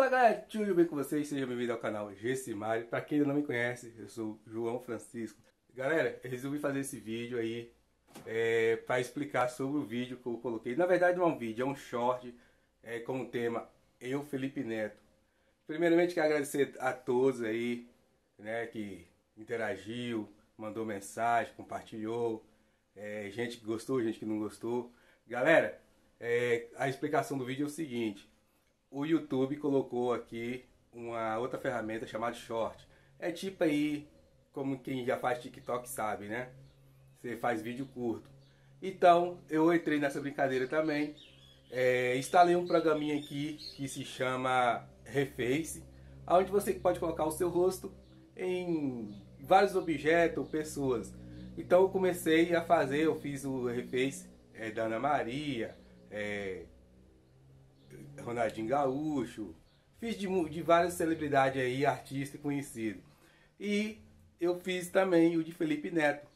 Fala galera, tudo bem com vocês? Seja bem-vindo ao canal Gessimário. Para quem não me conhece, eu sou João Francisco. Galera, eu resolvi fazer esse vídeo aí é, para explicar sobre o vídeo que eu coloquei. Na verdade não é um vídeo, é um short é, com o tema Eu, Felipe Neto. Primeiramente quero agradecer a todos aí né, que interagiu, mandou mensagem, compartilhou, é, gente que gostou, gente que não gostou. Galera, é, a explicação do vídeo é o seguinte o YouTube colocou aqui uma outra ferramenta chamada Short. É tipo aí, como quem já faz TikTok sabe, né? Você faz vídeo curto. Então, eu entrei nessa brincadeira também. É, instalei um programinha aqui que se chama Reface, onde você pode colocar o seu rosto em vários objetos, ou pessoas. Então eu comecei a fazer, eu fiz o Reface é, da Ana Maria, é, Ronaldinho Gaúcho, fiz de, de várias celebridades aí, artista conhecido. E eu fiz também o de Felipe Neto.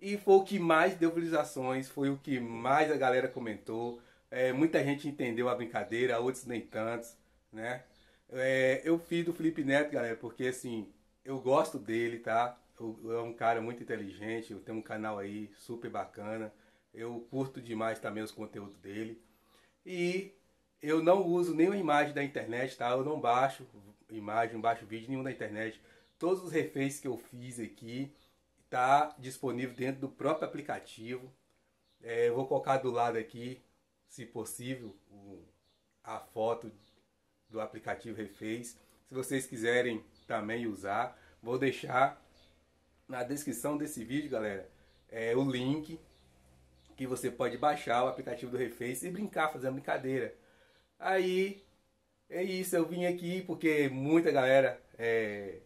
E foi o que mais deu visualizações, foi o que mais a galera comentou. É, muita gente entendeu a brincadeira, outros nem tantos, né? É, eu fiz do Felipe Neto, galera, porque assim, eu gosto dele, tá? Eu, é um cara muito inteligente, eu tenho um canal aí super bacana. Eu curto demais também os conteúdos dele. E eu não uso nenhuma imagem da internet, tá? Eu não baixo imagem, não baixo vídeo nenhum da internet. Todos os refeitos que eu fiz aqui tá disponível dentro do próprio aplicativo. É, eu vou colocar do lado aqui, se possível, o, a foto do aplicativo Refeis. Se vocês quiserem também usar, vou deixar na descrição desse vídeo, galera, é, o link que você pode baixar o aplicativo do Refeis e brincar, fazer uma brincadeira. Aí é isso, eu vim aqui porque muita galera é,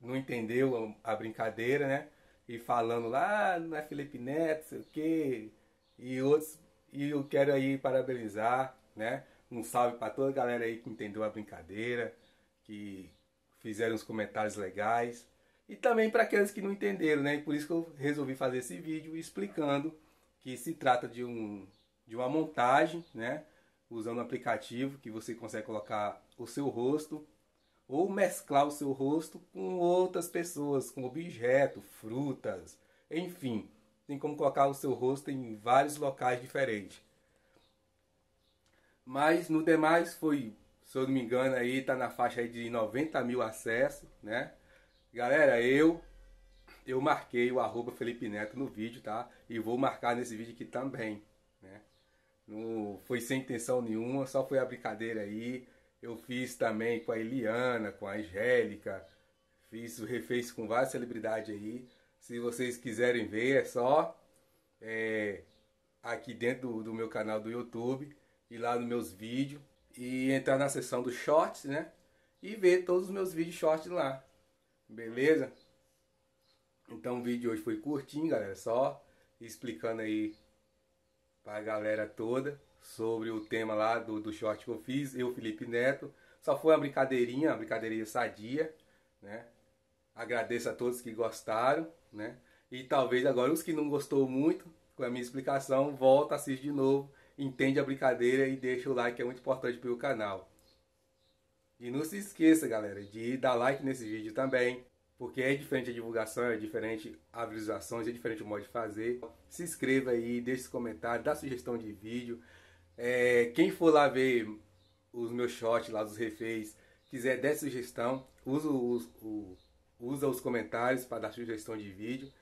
não entendeu a brincadeira, né? E falando lá, ah, não é Felipe Neto, sei o quê, e outros. E eu quero aí parabenizar, né? Um salve para toda a galera aí que entendeu a brincadeira, que fizeram os comentários legais. E também para aqueles que não entenderam, né? E por isso que eu resolvi fazer esse vídeo explicando que se trata de, um, de uma montagem, né? usando um aplicativo que você consegue colocar o seu rosto ou mesclar o seu rosto com outras pessoas, com objetos, frutas, enfim, tem como colocar o seu rosto em vários locais diferentes. Mas no demais foi, se eu não me engano, aí tá na faixa de 90 mil acessos, né? Galera, eu eu marquei o arroba Felipe Neto no vídeo, tá? E vou marcar nesse vídeo aqui também, né? Não foi sem intenção nenhuma, só foi a brincadeira aí. Eu fiz também com a Eliana, com a Angélica. Fiz o refez com várias celebridades aí. Se vocês quiserem ver, é só é, aqui dentro do, do meu canal do YouTube ir lá nos meus vídeos e entrar na seção dos shorts, né? E ver todos os meus vídeos shorts lá. Beleza? Então o vídeo de hoje foi curtinho, galera, só explicando aí para a galera toda sobre o tema lá do, do short que eu fiz, eu, Felipe Neto. Só foi uma brincadeirinha, uma brincadeirinha sadia, né? Agradeço a todos que gostaram, né? E talvez agora os que não gostou muito com a minha explicação, volta, assiste de novo, entende a brincadeira e deixa o like, que é muito importante para o canal. E não se esqueça, galera, de dar like nesse vídeo também, porque é diferente a divulgação, é diferente a visualizações, é diferente o modo de fazer. Se inscreva aí, deixe comentário, dá sugestão de vídeo. É, quem for lá ver os meus shorts, lá dos reféns, quiser dar sugestão, usa os, o, usa os comentários para dar sugestão de vídeo.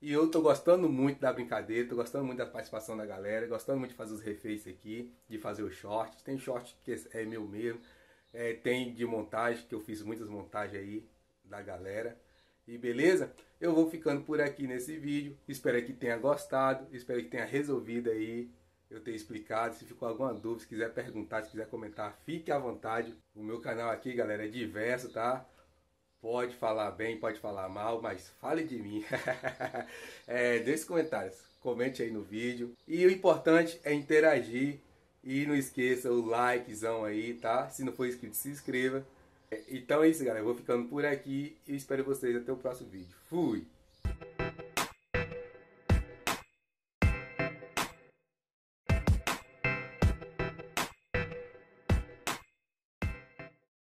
E eu tô gostando muito da brincadeira, tô gostando muito da participação da galera, gostando muito de fazer os reféns aqui, de fazer os shorts. Tem short que é, é meu mesmo, é, tem de montagem, que eu fiz muitas montagens aí, da galera. E beleza? Eu vou ficando por aqui nesse vídeo. Espero que tenha gostado. Espero que tenha resolvido aí eu ter explicado. Se ficou alguma dúvida, se quiser perguntar, se quiser comentar, fique à vontade. O meu canal aqui, galera, é diverso, tá? Pode falar bem, pode falar mal, mas fale de mim. é, deixe comentários, comente aí no vídeo. E o importante é interagir. E não esqueça o likezão aí, tá? Se não for inscrito, se inscreva. É, então é isso, galera. Eu vou ficando por aqui e espero vocês até o próximo vídeo. Fui!